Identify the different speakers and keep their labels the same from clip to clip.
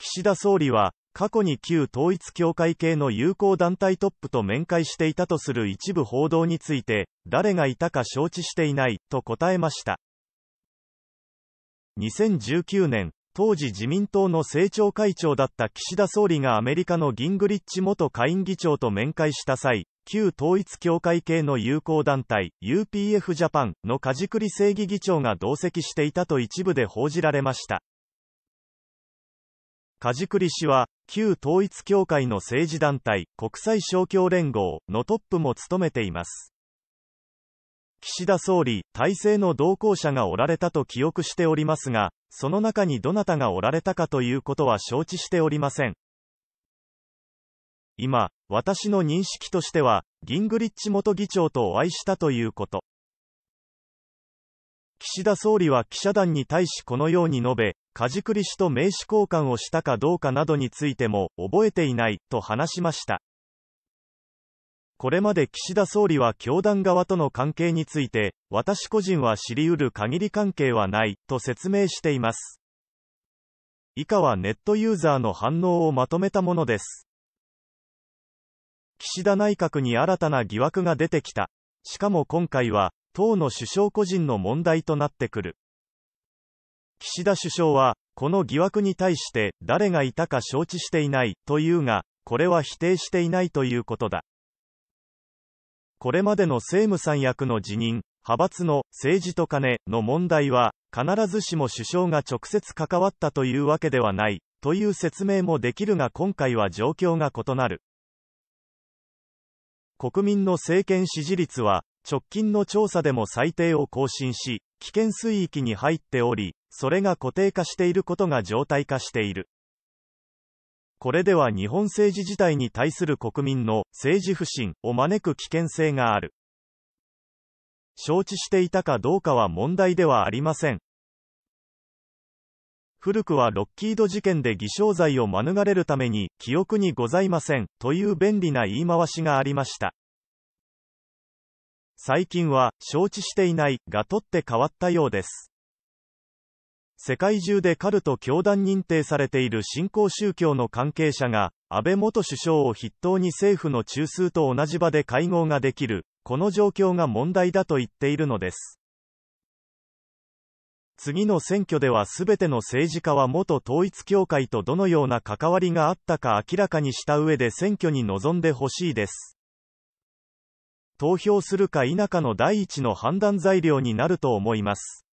Speaker 1: 岸田総理は、過去に旧統一教会系の友好団体トップと面会していたとする一部報道について、誰がいたか承知していない、と答えました。2019年、当時自民党の政調会長だった岸田総理がアメリカのギングリッチ元下院議長と面会した際、旧統一教会系の友好団体、UPF ジャパンの梶栗正義議長が同席していたと一部で報じられました。梶栗氏は、旧統一協会の政治団体、国際勝共連合のトップも務めています。岸田総理、体制の同行者がおられたと記憶しておりますが、その中にどなたがおられたかということは承知しておりません。今、私の認識としては、ギングリッチ元議長とお会いしたということ。岸田総理は記者団に対しこのように述べ、梶栗氏と名刺交換をしたかどうかなどについても覚えていないと話しました。これまで岸田総理は教団側との関係について、私個人は知り得る限り関係はないと説明しています。以下はネットユーザーの反応をまとめたものです。岸田内閣に新たな疑惑が出てきた。しかも今回は、党の首相個人の問題となってくる。岸田首相は、この疑惑に対して誰がいたか承知していないというが、これは否定していないということだ。これまでの政務三役の辞任、派閥の政治と金の問題は、必ずしも首相が直接関わったというわけではない、という説明もできるが今回は状況が異なる。国民の政権支持率は直近の調査でも最低を更新し、危険水域に入っており、それが固定化していることが常態化している。これでは日本政治自体に対する国民の政治不信を招く危険性がある。承知していたかどうかは問題ではありません。古くはロッキード事件で偽証罪を免れるために、記憶にございません、という便利な言い回しがありました。最近は、承知していない、が取って変わったようです。世界中でカルト教団認定されている新興宗教の関係者が、安倍元首相を筆頭に政府の中枢と同じ場で会合ができる、この状況が問題だと言っているのです。次の選挙では全ての政治家は元統一教会とどのような関わりがあったか明らかにした上で選挙に臨んでほしいです。投票するか否かの第一の判断材料になると思います。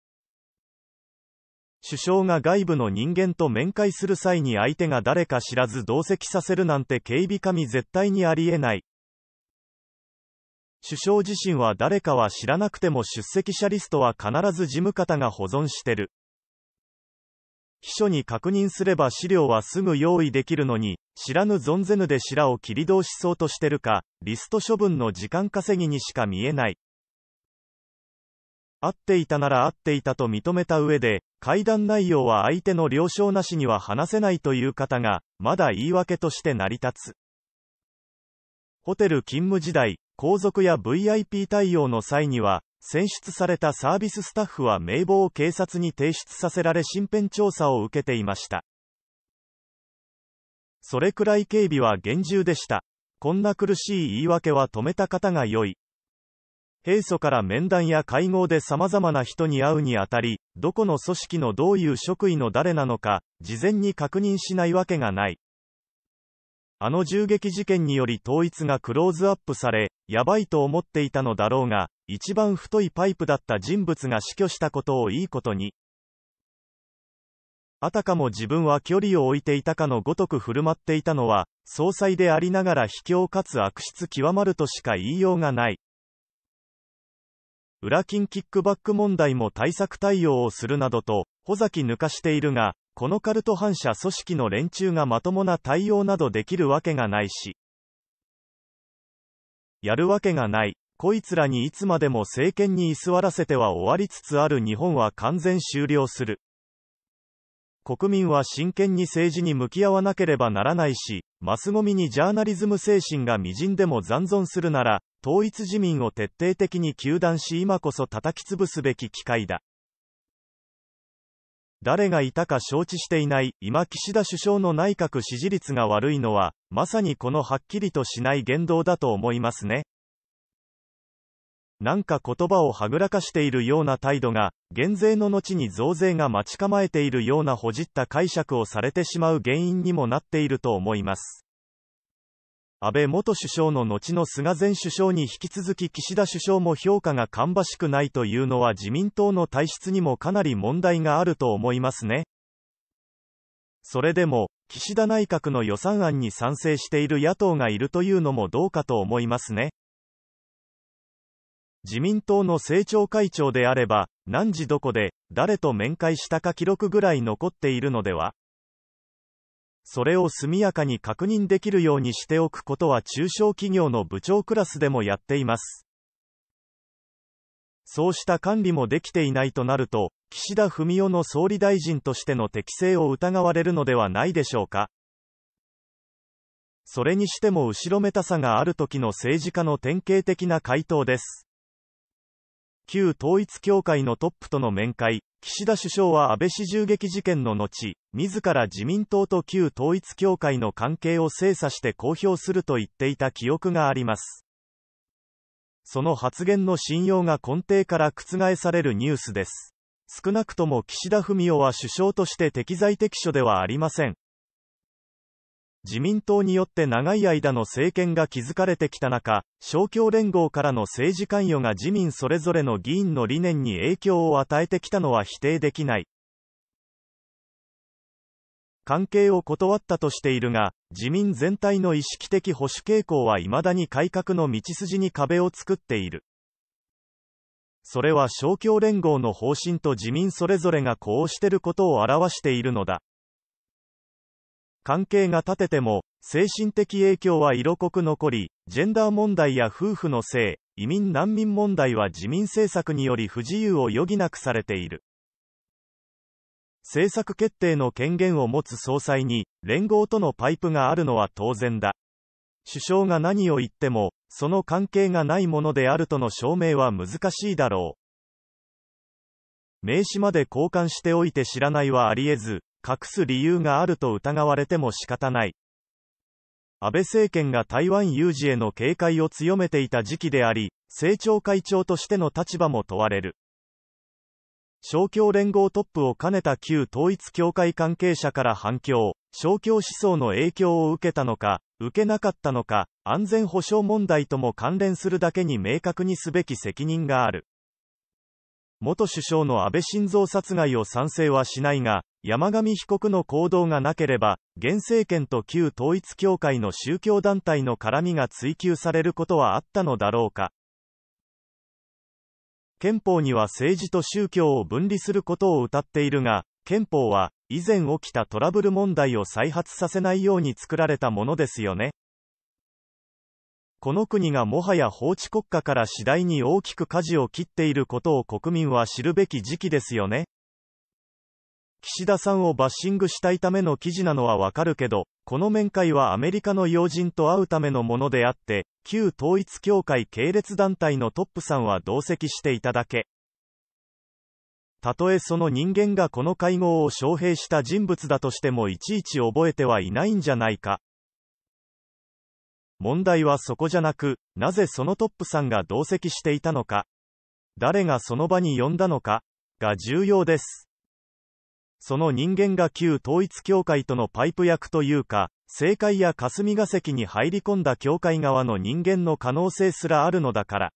Speaker 1: 首相が外部の人間と面会する際に相手が誰か知らず同席させるなんて警備神絶対にありえない。首相自身は誰かは知らなくても出席者リストは必ず事務方が保存してる。秘書に確認すれば資料はすぐ用意できるのに、知らぬ存ぜぬで白を切り通しそうとしてるか、リスト処分の時間稼ぎにしか見えない。会っていたなら会っていたと認めた上で、会談内容は相手の了承なしには話せないという方が、まだ言い訳として成り立つ。ホテル勤務時代、皇族や VIP 対応の際には、選出されたサービススタッフは名簿を警察に提出させられ身辺調査を受けていました。それくらい警備は厳重でした。こんな苦しい言い訳は止めた方が良い。平素から面談や会合で様々な人に会うにあたり、どこの組織のどういう職位の誰なのか、事前に確認しないわけがない。あの銃撃事件により統一がクローズアップされ、やばいと思っていたのだろうが、一番太いパイプだった人物が死去したことをいいことに、あたかも自分は距離を置いていたかのごとく振る舞っていたのは、総裁でありながら卑怯かつ悪質極まるとしか言いようがない。裏金キックバック問題も対策対応をするなどと、穂ざき抜かしているが、このカルト反社組織の連中がまともな対応などできるわけがないし、やるわけがない。こいつらにいつまでも政権に居座らせては終わりつつある日本は完全終了する。国民は真剣に政治に向き合わなければならないし、マスゴミにジャーナリズム精神が微塵でも残存するなら、統一自民を徹底的に糾弾し今こそ叩き潰すべき機会だ。誰がいたか承知していない、今岸田首相の内閣支持率が悪いのは、まさにこのはっきりとしない言動だと思いますね。なんか言葉をはぐらかしているような態度が、減税の後に増税が待ち構えているようなほじった解釈をされてしまう原因にもなっていると思います。安倍元首相の後の菅前首相に引き続き岸田首相も評価が芳しくないというのは自民党の体質にもかなり問題があると思いますね。それでも、岸田内閣の予算案に賛成している野党がいるというのもどうかと思いますね。自民党の政調会長であれば、何時どこで、誰と面会したか記録ぐらい残っているのではそれを速やかに確認できるようにしておくことは中小企業の部長クラスでもやっています。そうした管理もできていないとなると、岸田文雄の総理大臣としての適性を疑われるのではないでしょうか。それにしても後ろめたさがある時の政治家の典型的な回答です。旧統一協会のトップとの面会、岸田首相は安倍氏銃撃事件の後、自ら自民党と旧統一協会の関係を精査して公表すると言っていた記憶があります。その発言の信用が根底から覆されるニュースです。少なくとも岸田文雄は首相として適材適所ではありません。自民党によって長い間の政権が築かれてきた中、勝共連合からの政治関与が自民それぞれの議員の理念に影響を与えてきたのは否定できない。関係を断ったとしているが、自民全体の意識的保守傾向は未だに改革の道筋に壁を作っている。それは勝共連合の方針と自民それぞれがこうしてることを表しているのだ。関係が立てても、精神的影響は色濃く残り、ジェンダー問題や夫婦の性、移民難民問題は自民政策により不自由を余儀なくされている。政策決定の権限を持つ総裁に、連合とのパイプがあるのは当然だ。首相が何を言っても、その関係がないものであるとの証明は難しいだろう。名刺まで交換しておいて知らないはありえず、隠す理由があると疑われても仕方ない。安倍政権が台湾有事への警戒を強めていた時期であり、政調会長としての立場も問われる。勝共連合トップを兼ねた旧統一教会関係者から反響、勝共思想の影響を受けたのか、受けなかったのか、安全保障問題とも関連するだけに明確にすべき責任がある。元首相の安倍晋三殺害を賛成はしないが、山上被告の行動がなければ、現政権と旧統一教会の宗教団体の絡みが追及されることはあったのだろうか。憲法には政治と宗教を分離することを謳っているが、憲法は、以前起きたトラブル問題を再発させないように作られたものですよね。この国がもはや法治国家から次第に大きく舵を切っていることを国民は知るべき時期ですよね。岸田さんをバッシングしたいための記事なのはわかるけど、この面会はアメリカの要人と会うためのものであって、旧統一教会系列団体のトップさんは同席していただけ。たとえその人間がこの会合を招聘した人物だとしてもいちいち覚えてはいないんじゃないか。問題はそこじゃなく、なぜそのトップさんが同席していたのか、誰がその場に呼んだのか、が重要です。その人間が旧統一教会とのパイプ役というか、政界や霞が関に入り込んだ教会側の人間の可能性すらあるのだから。